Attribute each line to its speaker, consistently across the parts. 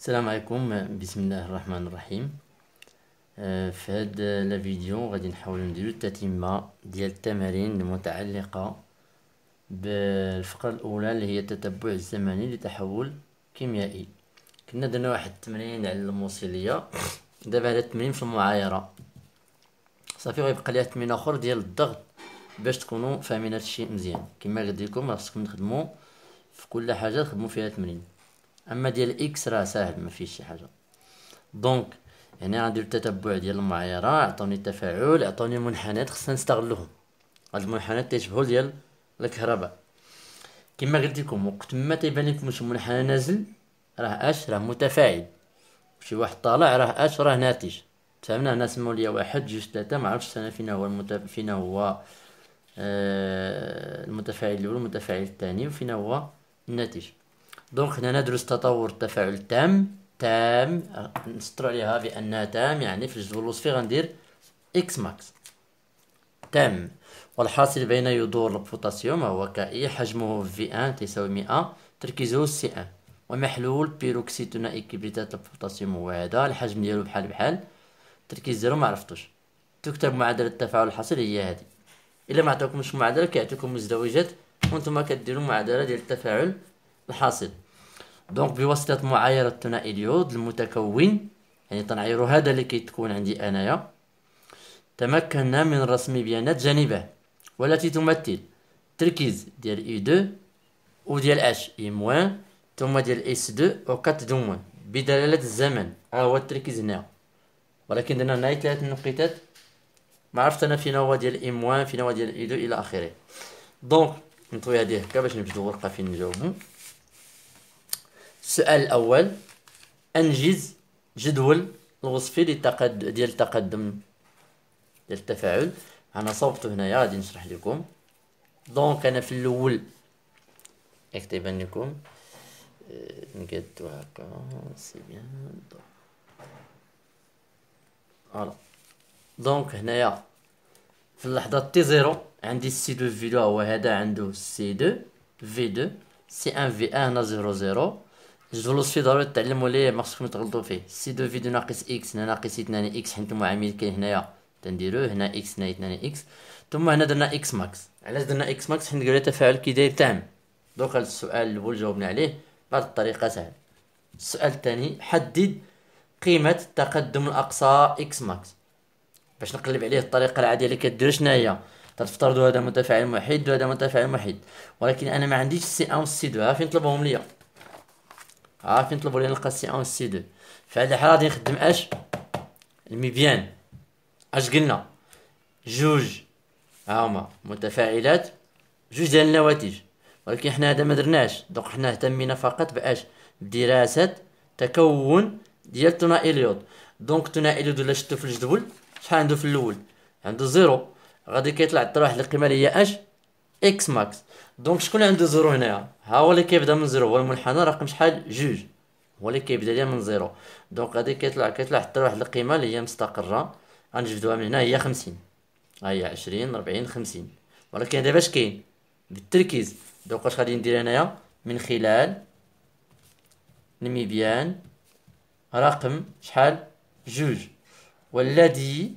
Speaker 1: السلام عليكم بسم الله الرحمن الرحيم آه، في هذا لا فيديو غادي نحاول نديرو التتمه ديال التمارين المتعلقه بالفقره الاولى اللي هي التتبع الزمني لتحول كيميائي كنا درنا واحد التمرين على الموصليه دابا هذا التمرين في المعايره صافي غيبقى ليها تمرين اخر ديال الضغط باش تكونوا فاهمين هادشي مزيان كما قلت لكم خاصكم تخدموا في كل حاجه تخدموا فيها تمرين اما ديال اكس راه ساهل ما فيش شي حاجه دونك هنا غندير التتبع ديال المعايره عطوني التفاعل عطوني المنحنيات خصنا نستغلوهم هاد المنحنيات تيشبهو ديال الكهرباء كما قلت لكم وقت ما تيبان لكم شي منحنى نازل راه اش راه متفاعل شي واحد طالع راه اش راه ناتج فهمنا هنا سمو ليا واحد جوج ثلاثه ما عرفتش انا فينا هو المتف... فينا هو آه المتفاعل الاول المتفاعل الثاني وفينا هو الناتج دونك هنا ندرس تطور التفاعل التام تام آه، نستر عليها بانها تام يعني في الجدول الوصفي غندير اكس ماكس تام والحاصل بين يدور البوتاسيوم هو كاي حجمه في ان تساوي مئة تركيزه سي ان ومحلول بيروكسيد ثنائي كبريتات البوتاسيوم هو هذا الحجم ديالو بحال بحال التركيز ديالو ما عرفتوش تكتب معادله التفاعل الحاصل هي هذه الا ما عطاكمش معادله كيعطيكم مزدوجات وانتم كديروا معادله ديال التفاعل الحاصل دونك بواسطه معايره ثنائي اليود المتكون يعني تنعيرو هذا اللي كيتكون عندي انايا تمكنا من رسم بيانات جانبه والتي تمثل تركيز ديال اي 2 وديال اش اي موان ثم ديال اس 2 وكات دو موان بدلالة الزمن ها هو التركيز هنا ولكن درنا هنا ثلاث نقيتات ما عرفت انا فين هو ديال اي موان فين هو ديال اي 2 الى اخره دونك نطوي هذه هكا باش نبداو الورقه فين نجاوبو السؤال الأول أنجز جدول الوصفي للتقدم ديال التقدم ديال التفاعل أنا صوبته هنايا غادي نشرح لكم دونك أنا في الأول أكتب لكم آه، نقدو هكا سي بيان فوالا دونك هنايا في اللحظة تي زيرو عندي سي دو في هو هذا عنده سي دو في دو سي ان في ان هنا زيرو زيرو جدولو الصفي ضروري تعلموا ليه خصكم تغلطوا فيه سي دو في دو ناقص اكس هنا ناقص اثنان اكس حيت المعامل كاين هنايا تنديروه هنا اكس هنا اثنان اكس ثم هنا درنا اكس ماكس علاش درنا اكس ماكس حيت قالوا تفاعل كي داير تام دوك السؤال الاول جاوبنا عليه بهذه الطريقه سهل السؤال الثاني حدد قيمه تقدم الاقصى اكس ماكس باش نقلب عليه الطريقه العاديه اللي كدير شناهي تفترضوا هذا متفاعل محيد وهذا متفاعل محيد ولكن انا ما عنديش سي ان سي دو فين نطلبهم ليا عارفين نطلبوا لي نلقى سي 1 سي 2 في هذه الحاله غادي نخدم اش الميبيان اش قلنا جوج ها هما متفاعلات جوج ديال النواتج ولكن حنا هذا ما درناش دونك حنا اهتمينا فقط باش دراسه تكون ديال ثنائي اليود دونك ثنائي اليود الا شفتو في الجدول شحال عنده في الاول عنده زيرو غادي كيطلع حتى واحد القيمه اللي هي اش اكس ماكس دونك شكون عنده زيرو هنايا ها هو اللي كيبدا من زيرو هو المنحنى رقم شحال جوج هو اللي كيبدا ليا من زيرو دونك غادي كيطلع كيطلع حتى لواحد القيمه اللي هي مستقره غنجبدوها من هنا هي خمسين ها هي عشرين ربعين خمسين ولكن دابا اش كاين بالتركيز دونك واش غادي ندير انايا من خلال الميزان رقم شحال جوج والذي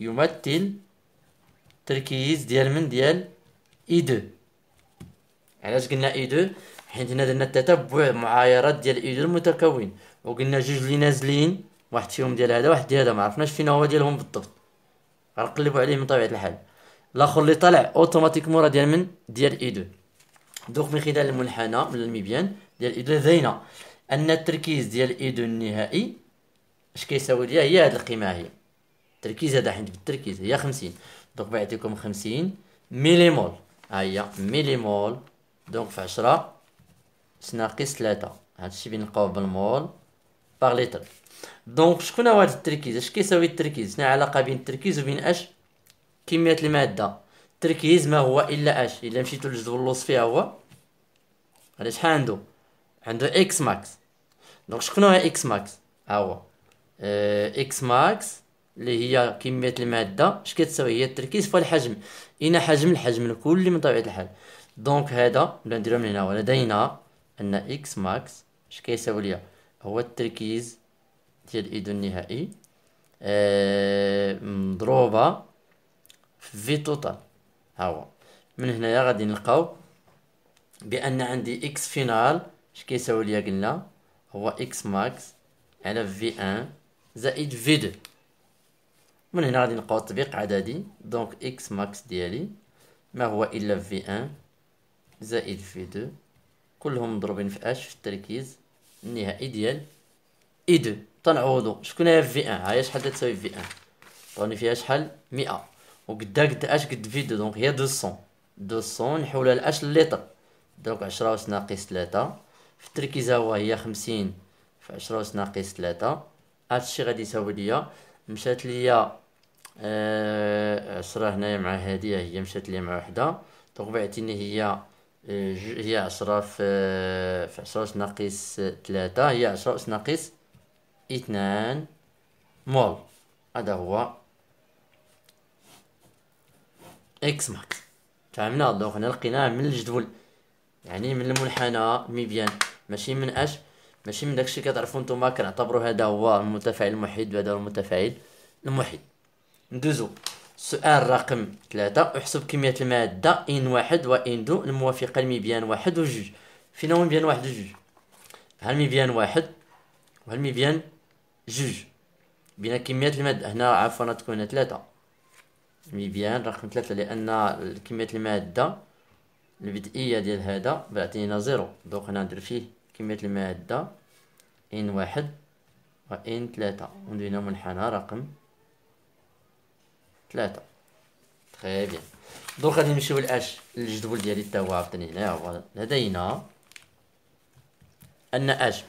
Speaker 1: يمثل تركيز ديال من ديال اي 2 علاش قلنا اي 2 حيت هنا درنا تتبع معايرات ديال اي 2 المتكون وقلنا جوج اللي نازلين واحد فيهم ديال هذا واحد ديال هذا ما عرفناش فين هو ديالهم بالضبط غنقلبوا عليه من طبيعه الحال الاخر اللي طلع اوتوماتيكمون راه ديال من ديال اي 2 دوك من خلال المنحنى من المبيان ديال اي 2 زينا ان التركيز ديال اي 2 النهائي اش كيساوي ليا هي هاد القيمه هي التركيز هذا حيت بالتركيز هي 50 دوك بعطيكم 50 مول ها هي ميليمول دونك في عشرة ناقص تلاتة هادشي بنلقاوه بالمول باغ ليتر دونك شكون هو هاد التركيز اش كيساوي التركيز شنو العلاقه بين التركيز وبين اش كميه الماده التركيز ما هو الا اش الا مشيتو لجدول الوصفي فيها هو هذا شحال عندو عندو اكس ماكس دونك شكون هو اكس ماكس ها هو اكس آه، ماكس اللي هي كميه الماده اش كتساوي هي التركيز فالحجم ان حجم الحجم الكلي من طبيعه الحال دونك هذا بلا نديرو من هنا ولدينا ان اكس ماكس اش كيساوي ليا هو التركيز ديال ايدو النهائي آه، مضروبه في في توتال ها هو من هنايا غادي نلقاو بان عندي اكس فينال اش كيساوي ليا قلنا هو اكس ماكس على في ان زائد في 2 من هنا غادي نلقاو تطبيق عددي دونك اكس ماكس ديالي ما هو الا في ان زائد في 2 كلهم مضروبين في اش في التركيز النهائي ديال اي e 2 تنعوضو شكون هي في ان هاي شحال تساوي في ان راني فيها شحال مئة وقدا قد اش قد في 2 دونك هي 200 200 نحولها لاش لتر دونك عشرة وس ناقص تلاتة في التركيز هو هي خمسين في عشرة وس ناقص تلاتة هادشي غادي يساوي ليا مشات ليا آه عشرة هنايا مع هادية هي مشات لي مع وحدة دونك بعتيني هي آه، هي عشرة في آه، في عشرة ناقص تلاتة هي عشرة ناقص اثنان مول هذا هو اكس ماكس فهمنا دونك هنا لقيناه من الجدول يعني من المنحنى ميبيان ماشي من اش ماشي من داكشي كتعرفو نتوما كنعتبرو هذا هو المتفاعل المحيد وهذا هو المتفاعل المحيد ندوزو سؤال رقم ثلاثة احسب كمية المادة إن واحد وإن دو الموافقة لمبيان واحد وجوج فينا وين مبيان واحد وجوج هل مبيان واحد وهل مبيان جوج بين كمية المادة هنا عفوا تكون ثلاثة مبيان رقم ثلاثة لأن كمية المادة البدئية ديال هذا بعطينا زيرو دوك هنا ندير فيه كمية المادة إن واحد وإن ثلاثة وندوينا منحنى رقم ثلاثة تخي بيان دوك غادي نمشيو لأش الجدول ديالي تا هو عاوتاني هنايا لدينا أن أش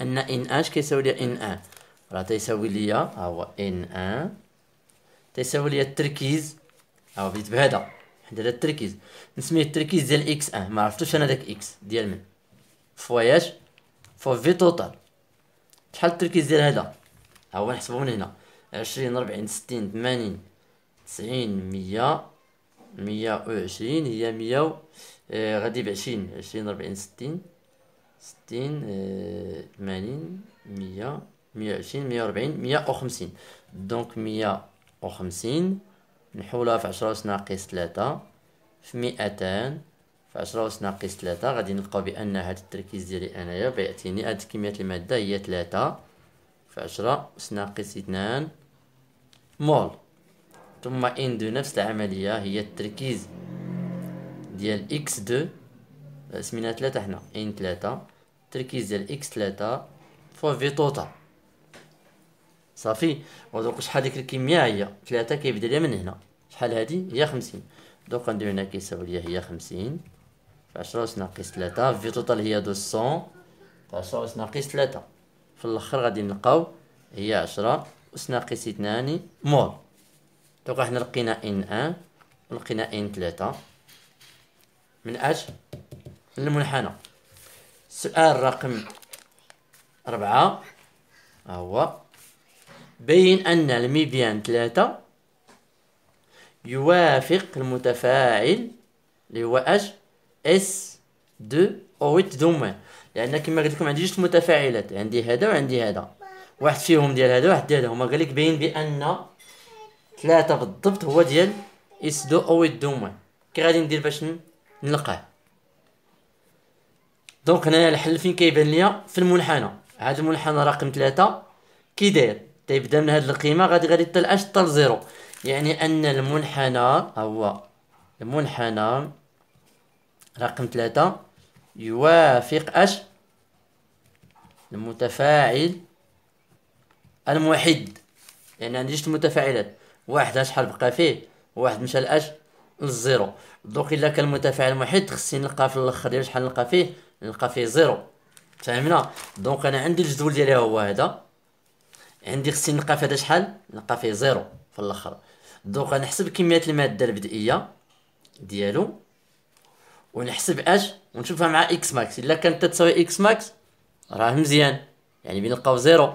Speaker 1: أن إن أش كيساوي ليا إن أن راه تيساوي ليا ها هو إن أن تيساوي ليا التركيز ها هو بديت بهذا حيت هذا التركيز نسميه التركيز ديال إكس أن ما عرفتوش أنا داك إكس ديال من فواياش فو في توتال شحال التركيز ديال هذا ها هو نحسبو من هنا عشرين ربعين ستين ثمانين تسعين مية مية وعشرين هي مية و... آه، غادي بعشرين عشرين ربعين ستين ستين آه، ثمانين مية مية وعشرين مية وربعين مية وخمسين دونك مية وخمسين نحولها في عشرة ناقص ثلاثة في مئتان في عشرة ناقص ثلاثة غادي نلقاو بأن هاد التركيز ديالي أنايا بيعطيني هاد كمية المادة هي ثلاثة في عشرة أس ناقص اثنان مول ثم إن دو نفس العملية هي التركيز ديال إكس دو سمينا ثلاثة حنا إن ثلاثة التركيز ديال إكس ثلاثة فوا في توتال صافي ودوك شحال ديك الكمية هي ثلاثة كيبدا ليا من هنا شحال هادي هي خمسين دوك غندير هنا كيساوي ليا هي خمسين في عشرة أس ناقص ثلاثة في توتال هي دوسون في عشرة أس ناقص ثلاثة في الاخر غادي نلقاو هي عشرة اس ناقص 2 مول دوكا حنا لقينا ان ان ولقينا ان 3 من اش من المنحنى السؤال رقم أربعة هو بين أن الميديان 3 يوافق المتفاعل اللي هو اش اس دو اويت دوما لان كما قلت لكم عندي جوج متفاعلات عندي هذا وعندي هذا واحد فيهم ديال هذا واحد ديال هذا هما قال لك باين بان ثلاثه بالضبط هو ديال اس دو اويت دوما كي غادي ندير باش نلقاه دونك هنايا الحل فين كيبان ليا في المنحنى هذا المنحنى رقم ثلاثة كي داير تيبدا من هاد القيمه غادي غادي حتى اش حتى زيرو يعني ان المنحنى هو المنحنى رقم ثلاثة يوافق أش المتفاعل الموحد يعني عندي جوج متفاعلات واحد شحال بقى فيه واحد مشى لاش الزيرو دوك الا كان المتفاعل الموحد خصني نلقى في الاخر ديال شحال نلقى فيه نلقى فيه زيرو فهمنا دونك انا عندي الجدول ديالي هو هذا عندي خصني نلقى في هذا شحال نلقى فيه زيرو في الاخر دوك غنحسب كميه الماده البدئيه ديالو ونحسب اش ونشوفها مع اكس ماكس الا كانت تساوي اكس ماكس راه مزيان يعني بين القوس زيرو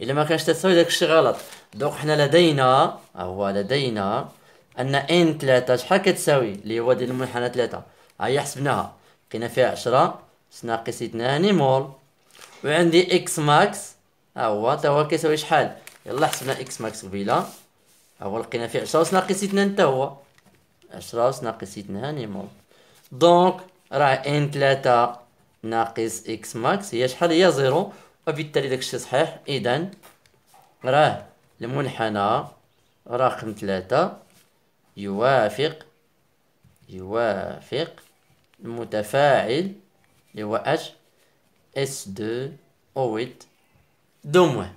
Speaker 1: الا ما كانش تساوي داك الشيء غلط دونك حنا لدينا هو لدينا ان ان 3 شحال كتساوي اللي هو ديال المنحنى 3 ها هي حسبناها لقينا فيها 10 ناقص 2 مول وعندي اكس ماكس ها هو تا هو كيساوي شحال يلا حسبنا اكس ماكس قبيله ها هو لقينا فيه 10 ناقص 2 تا هو 10 ناقص 2 مول دونك راه ان 3 ناقص اكس ماكس هي شحال هي زيرو وبالتالي داكشي صحيح اذا راه المنحنى رقم 3 يوافق يوافق المتفاعل اللي هو اش اس دو اويت دوموه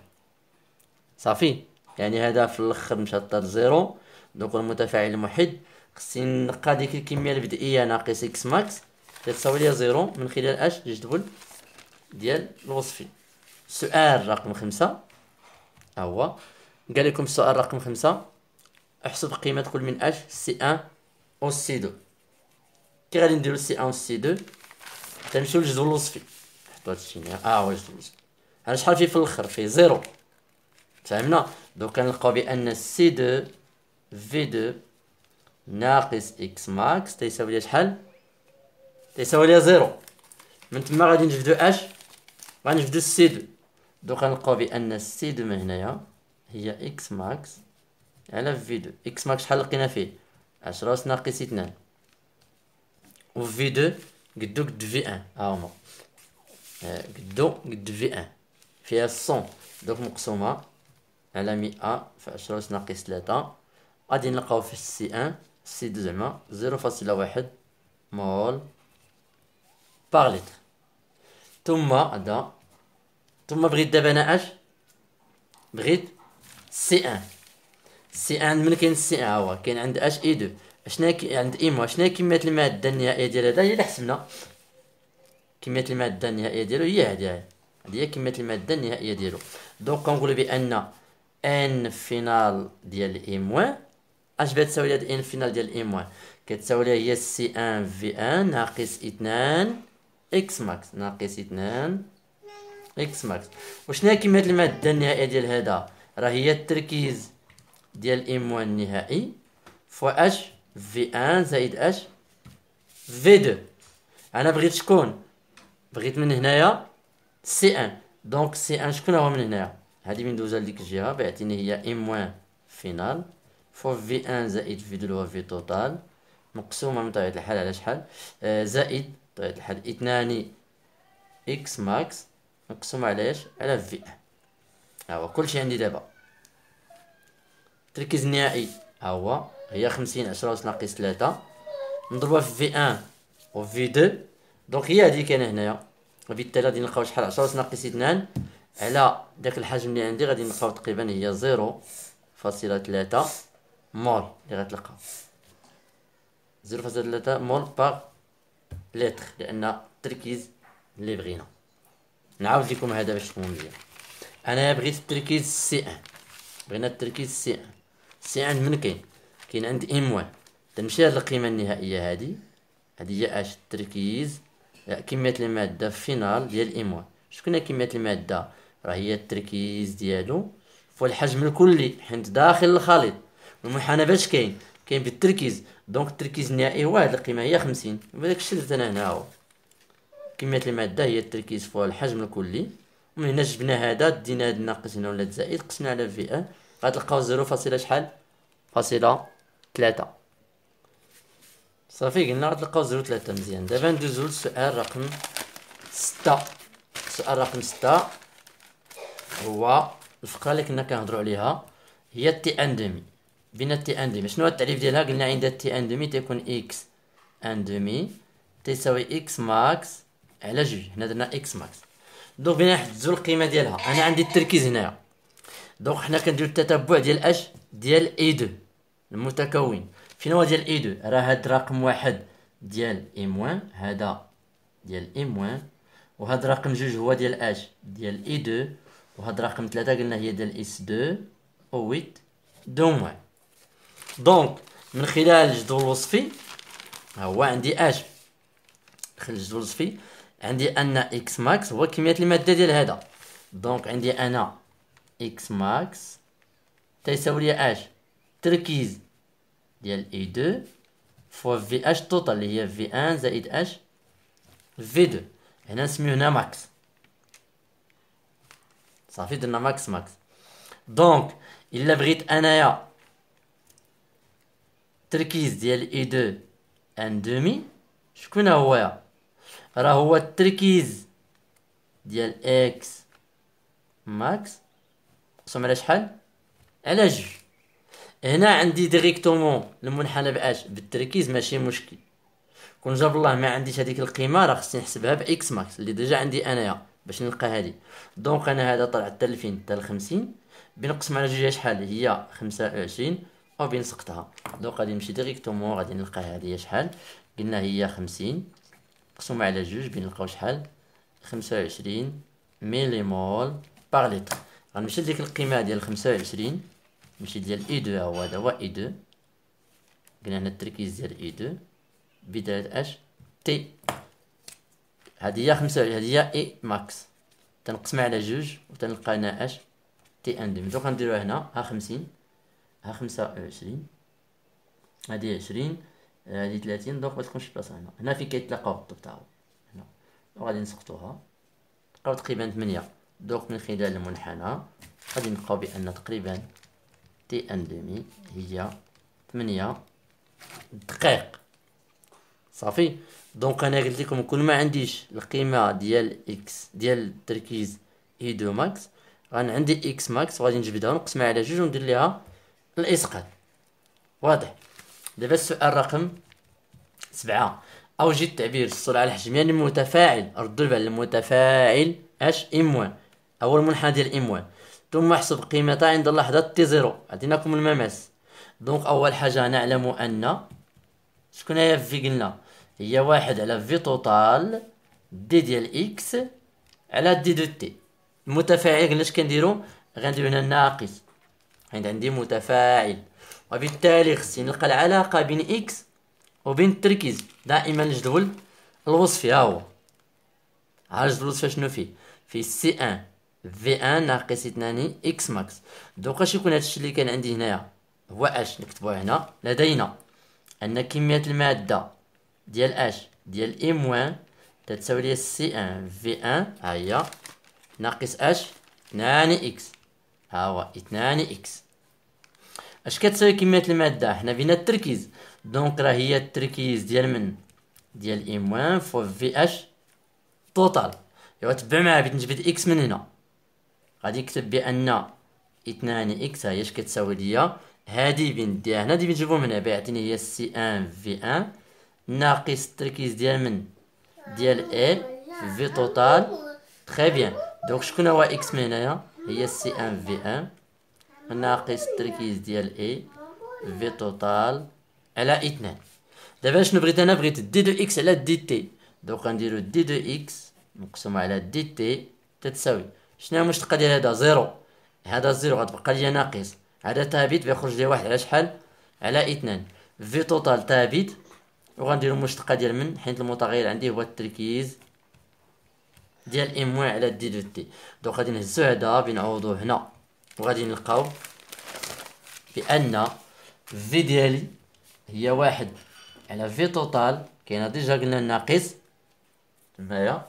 Speaker 1: صافي يعني هذا في الاخر مشى طار زيرو دونك المتفاعل المحد خصني نلقى ديك الكميه البدئيه e ناقص اكس ماكس كتساوي ليا زيرو من خلال اش الجدول ديال الوصفي سؤال رقم خمسة ها هو قال لكم السؤال رقم خمسة احسب قيمة كل من اش سي ان و سي دو كي غادي نديرو سي ان و سي دو تنمشيو للجدول الوصفي نحطو هادشي اه هو الجدول الوصفي ها شحال فيه في الاخر فيه زيرو فهمنا دوك كنلقاو بان سي دو في دو ناقص اكس ماكس تيساوي ليا شحال تيساوي ليا زيرو من تما غادي نجبدو اش غنجبدو سي دو دوك غنلقاو بان سي دو من هنايا هي اكس ماكس على في دو اكس ماكس شحال لقينا فيه عشرة ناقص اثنان وفي في دو قدو قد في ان ها هما آه، قدو قد في ان فيها الصون دوك مقسومة على مئة في عشرة ناقص ثلاثة غادي نلقاو في السي ان سي دو زعما زيرو فاصلة واحد مول باغ ثم هذا ثم بغيت دابا انا اش بغيت سي ان سي ان من كاين سي ان هو كاين عند اش اي دو شنا عند اي مو شنا كميه الماده النهائيه ديال هذا هي اللي حسبنا كميه الماده النهائيه ديالو هي هذه هي هذه هي كميه الماده النهائيه ديالو دونك كنقولوا بان ان فينال ديال اي موان اش بغات تساوي لهاد ان فينال ديال اي موان كتساوي هي سي ان في ان ناقص 2 اكس ماكس ناقص اثنان اكس ماكس وشنو هي كمية المادة النهائية ديال هذا راه هي التركيز ديال ام 1 النهائي فوا اش في 1 زائد اش في 2 انا بغيت شكون بغيت من هنايا سي 1 دونك سي 1 شكون هو من هنايا هادي من دوزا لديك الجهة بيعطيني هي ام 1 فينال فوا في 1 زائد في 2 اللي هو في توتال مقسومة من طبيعة الحال على شحال آه زائد بطبيعة طيب، الحال اثنان اكس ماكس مقسوم على ايش على في ها هو كلشي عندي دابا التركيز النهائي ها هو هي خمسين عشرة ناقص ثلاثة نضربها في في ان و في دو دونك هي هادي كاينة هنايا في التالا غادي نلقاو شحال عشرة ناقص اثنان على داك الحجم اللي عندي غادي نلقاو تقريبا هي زيرو فاصلة ثلاثة مول اللي غتلقاو زيرو فاصلة ثلاثة مول باغ لتر لان التركيز اللي بغينا نعاود لكم هذا باش تكونوا مزيان انا بغيت التركيز سي ان بغينا التركيز سي ان سي ان من كاين كاين عند ام 1 تنمشي هاد القيمه النهائيه هادي هادي هي اش التركيز كميه الماده فينال ديال ام 1 شكون كميه الماده راه هي التركيز ديالو فوالحجم الكلي حيت داخل الخليط المنحنى باش كاين كاين بالتركيز دونك التركيز النهائي هو هاد القيمه هي خمسين وداك الشيء درت انا هنا هو كميه الماده هي التركيز فوق الحجم الكلي ومن هنا جبنا هذا دينا هاد الناقص هنا ولا الزائد قسمنا على في ان غتلقاو زيرو فاصله شحال فاصله تلاتة صافي قلنا غتلقاو زيرو تلاتة مزيان دابا ندوزو للسؤال رقم ستة السؤال رقم ستة هو الفقرة اللي كنا كنهضرو عليها هي أن اندمي بين تي ان دومي شنو هو التعريف ديالها قلنا عند تي ان دومي تيكون اكس ان دومي تساوي اكس ماكس على جوج هنا درنا اكس ماكس دونك بغينا نحددو القيمه ديالها انا عندي التركيز هنايا دونك حنا كنديرو التتبع ديال اش ديال اي دو المتكون فين هو ديال اي دو راه هاد رقم واحد ديال اي موان هذا ديال اي موان وهاد رقم جوج هو ديال اش ديال اي دو وهاد رقم ثلاثة قلنا هي ديال اس دو او ويت دو موان دونك من خلال الجدول الوصفي ها هو عندي اش خلال الجدول الوصفي عندي ان اكس ماكس هو كميه الماده ديال هذا دونك عندي انا اكس ماكس تيساوي ليا اش تركيز ديال اي دو فوا في اش توتال اللي هي في ان زائد اش في دو هنا نسميو هنا ماكس صافي درنا ماكس ماكس دونك الا بغيت انايا التركيز ديال اي دو ان دومي شكون هو راه هو التركيز ديال اكس ماكس مقسوم على شحال على جوج هنا عندي ديريكتومون المنحنى باش بالتركيز ماشي مشكل كون جاب الله ما عنديش هذيك القيمه راه خصني نحسبها باكس ماكس اللي ديجا عندي انايا باش نلقى هذه دونك انا هذا طلع حتى 2000 حتى 50 بنقسم على جوج شحال هي 25 او بين سقطها دونك غادي نمشي ديريكتومون غادي نلقاها هذه شحال قلنا هي خمسين مقسومة على جوج بين نلقاو شحال خمسة وعشرين ميليمول باغ لتر غنمشي لديك القيمة ديال خمسة وعشرين نمشي ديال اي دو هو هذا هو اي دو قلنا هنا التركيز ديال اي دو بداية اش تي هادي هي خمسة هادي هي اي ماكس تنقسمها على جوج وتنلقى هنا اش تي ان دوم دوك غنديروها هنا ها خمسين ها خمسة وعشرين هادي عشرين هادي تلاتين دونك متكونش البلاصة هنا هنا فين كيتلاقاو بالضبط هاهو هنا وغادي نسقطوها تلقاو تقريبا تمنية دونك من خلال المنحنى غادي نلقاو بأن تقريبا تي ان دومي هي تمنية دقائق صافي دونك انا قلت لكم كل ما عنديش القيمه ديال اكس ديال التركيز اي دو ماكس غن عندي اكس ماكس وغادي نجبدها ونقسمها على جوج وندير ليها الاسقاط واضح دابا السؤال رقم سبعة اوجد تعبير السرعة الحجمية يعني للمتفاعل ردو البال المتفاعل اش ام وان اول منحنى ديال ام وان ثم احسب قيمتها عند اللحظة تي زيرو عطيناكم المماس دونك اول حاجة نعلم ان شكون هي في قلنا هي واحد على في توتال دي ديال اكس على دي دو تي المتفاعل قلنا اش كنديرو غنديرو هنا ناقص يعني عندي متفاعل وبالتالي خصني نلقى العلاقة بين إكس وبين التركيز دائما الجدول الوصفي ها هو عارف الجدول الوصفي شنو فيه فيه سي ان في ان ناقص اثنان اكس ماكس دوكا يكون هادشي اللي كان عندي هنايا هو اش نكتبو هنا لدينا ان كميه الماده ديال اش ديال اي موان تتساوي لي سي ان في ان ها هي ناقص اش اثنان اكس ها هو اثنان اكس اش كتساوي كميه الماده حنا بينا التركيز دونك راه هي التركيز ديال من ديال ام 1 فوا في اش توتال ايوا تبع معايا بغيت نجبد اكس من هنا غادي نكتب بان اثنان اكس هي اش كتساوي ليا هادي بين دي هنا دي بنجيبو من هنا بيعطيني هي سي ان في ان ناقص التركيز ديال من ديال اي في توتال تخي بيان دونك شكون هو اكس من هنايا هي سي ان في ان ناقص التركيز ديال اي في توتال على اثنان دابا شنو بغيت انا بغيت دي دو اكس على دي تي دوك غنديرو دي دو اكس مقسوم على دي تي تتساوي شنو المشتقة ديال هذا زيرو هذا زيرو غتبقى ليا ناقص هذا ثابت بيخرج لي واحد على شحال على اثنان في توتال ثابت وغنديرو المشتقة ديال من حيت المتغير عندي هو التركيز ديال ام واي على دي دو تي دوك غادي نهزو هذا بنعوضو هنا وغادي نلقاو بان في ديالي هي واحد على في توتال كاينه ديجا قلنا الناقص تمايا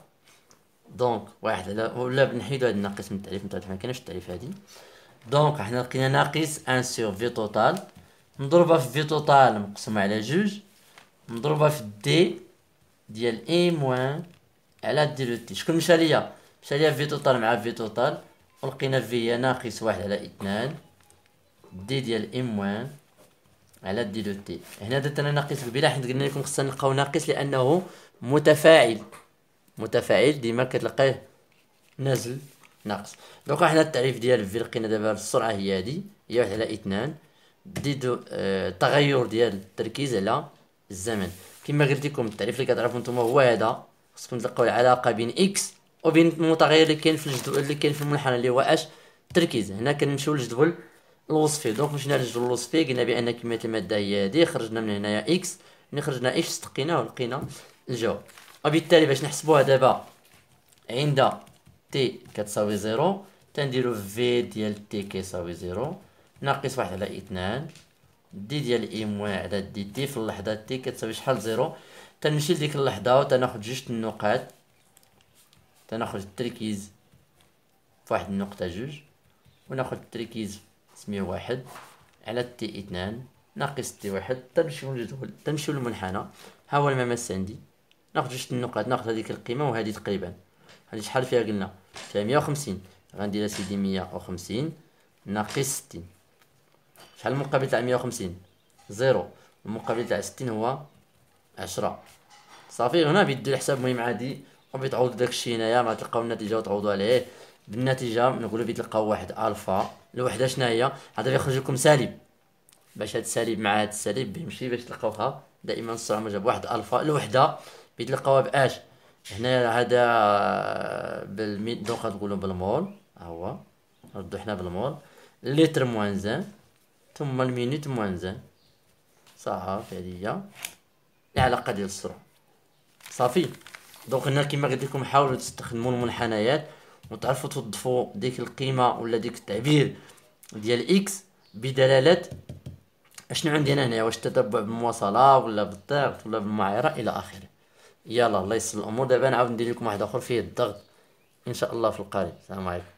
Speaker 1: دونك واحد على ولا بنحيدو هاد الناقص من التعريف نتاع ما التعريف هادي دونك حنا لقينا ناقص ان سور في توتال مضروبه في في توتال مقسومه على جوج مضروبه في دي ديال اي موان على دي لو تي شكون مشى ليا مشى ليا في توتال مع في توتال ولقينا في ناقص واحد على اثنان دي ديال ام وان على دي دو تي هنا درت انا ناقص قبيله حيت قلنا لكم خصنا نلقاو ناقص لانه متفاعل متفاعل ديما كتلقاه نازل ناقص دونك حنا التعريف ديال في لقينا دابا السرعه هي هادي هي واحد على اثنان دي دو آه تغير ديال التركيز على الزمن كما قلت لكم التعريف اللي كتعرفو نتوما هو هذا خصكم تلقاو العلاقه بين اكس وبين المتغير اللي كاين في الجدول اللي كاين في المنحنى اللي هو اش التركيز هنا كنمشيو للجدول الوصفي دونك مشينا للجدول الوصفي قلنا بان كميه الماده هي هادي خرجنا من هنايا اكس ملي خرجنا اكس استقيناه ولقينا الجواب وبالتالي باش نحسبوها دابا عند تي كتساوي زيرو تنديرو في ديال تي كيساوي زيرو ناقص واحد على اثنان دي ديال اي e موان على دي تي في اللحظه تي كتساوي شحال زيرو تنمشي لديك اللحظه وتناخد جوج النقاط تنخرج التركيز في واحد النقطة جوج وناخد التركيز سميو واحد على تي اثنان ناقص تي واحد تنمشيو نجدو تنمشيو للمنحنى ها هو الممس عندي ناخد جوج النقاط ناخد هذيك القيمة وهذه تقريبا هذه شحال فيها قلنا فيها مية وخمسين غندير اسيدي مية وخمسين ناقص ستين شحال المقابل تاع مية وخمسين زيرو المقابل تاع ستين هو عشرة صافي هنا بيدي الحساب مهم عادي قوم تعوض داك الشيء هنايا ما تلقاو النتيجه وتعوضوا عليه بالنتيجه نقولوا تلقاو واحد الفا الوحده شنو هي هذا يخرج لكم سالب باش هاد السالب مع هاد السالب بيمشي باش تلقاوها دائما الصعوبه جاب واحد الفا الوحده تلقاوها باش هنايا هذا بالمي دونك غتقولوا بالمول ها هو ردو حنا بالمول لتر موان زان ثم المينوت موان زان صافي هذه هي العلاقه ديال السرعه صافي دونك هنا كيما قلت لكم حاولوا تستخدموا المنحنيات وتعرفوا توظفوا ديك القيمه ولا ديك التعبير ديال اكس بدلاله اشنو عندي انا هنايا واش تتبع بالمواصله ولا بالضغط ولا بالمعايره الى اخره يلا الله يسهل الامور دابا نعاود ندير لكم واحد اخر فيه الضغط ان شاء الله في القريب السلام عليكم